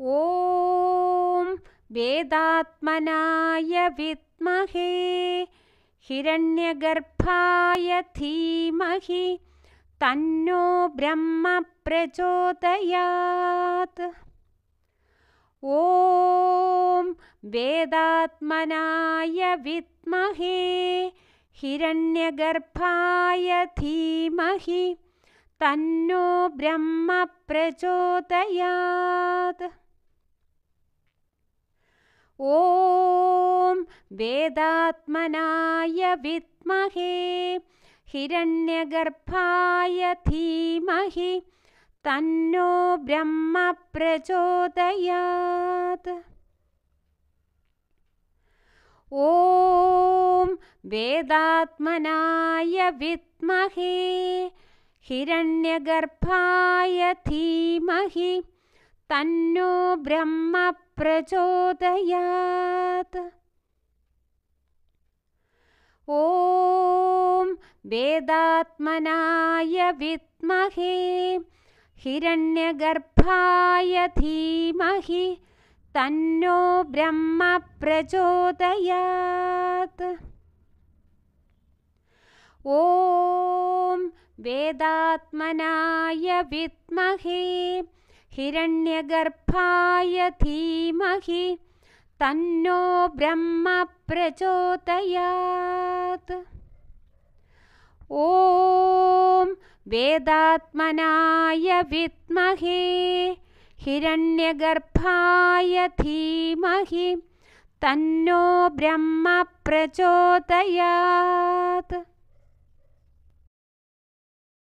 ॐ वेदात्मनाय विद्महे हिरण्यगर्भाय धीमहि तन्नो ब्रह्म प्रचोदयात् ॐ वेदात्मनाय विद्महे हिरण्यगर्भाय धीमहि तन्नो ब्रह्म प्रचोदयात् ॐ वेदात्मनाय विद्महे हिरण्यगर्भाय धीमहि तन्नो प्रचोदयात् ॐ वेदात्मनाय विद्महे हिरण्यगर्भाय धीमहि तन्नो ब्रह्म प्रचोदयात् ॐ वेदात्मनाय विद्महे हिरण्यगर्भाय धीमहि तन्नो ब्रह्म प्रचोदयात् ॐ वेदात्मनाय विद्महे हिरण्यगर्भाय धीमहि तन्नो ब्रह्म प्रचोदयात् ॐ वेदात्मनाय विद्महे हिरण्यगर्भाय धीमहि तन्नो ब्रह्म प्रचोदयात्